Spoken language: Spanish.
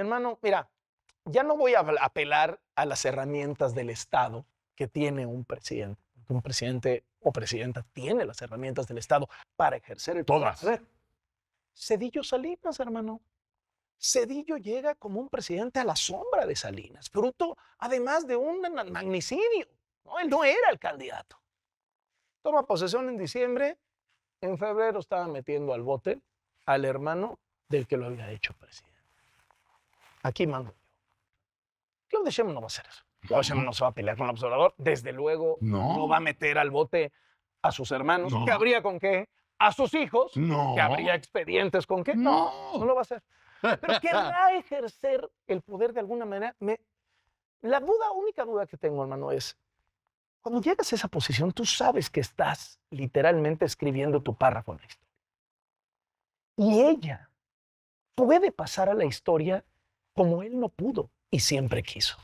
hermano, mira, ya no voy a apelar a las herramientas del Estado que tiene un presidente. Un presidente o presidenta tiene las herramientas del Estado para ejercer el poder. Todas. Hacer. Cedillo Salinas, hermano. Cedillo llega como un presidente a la sombra de Salinas, fruto además de un magnicidio. ¿no? Él no era el candidato. Toma posesión en diciembre, en febrero estaba metiendo al bote al hermano del que lo había hecho presidente aquí mando yo. Claude Sheinbaum no va a hacer eso. Claude Sheinbaum no se va a pelear con el observador, desde luego no, va a meter al bote a sus hermanos, ¿Qué habría con qué, a sus hijos, no. habría expedientes con qué, no, no, lo va a hacer. Pero a ejercer el poder de alguna manera. Me... La duda, única duda que tengo, hermano, es, cuando llegas a esa posición, tú sabes que estás literalmente escribiendo tu párrafo en la historia. Y ella puede pasar a la historia como Él no pudo y siempre quiso.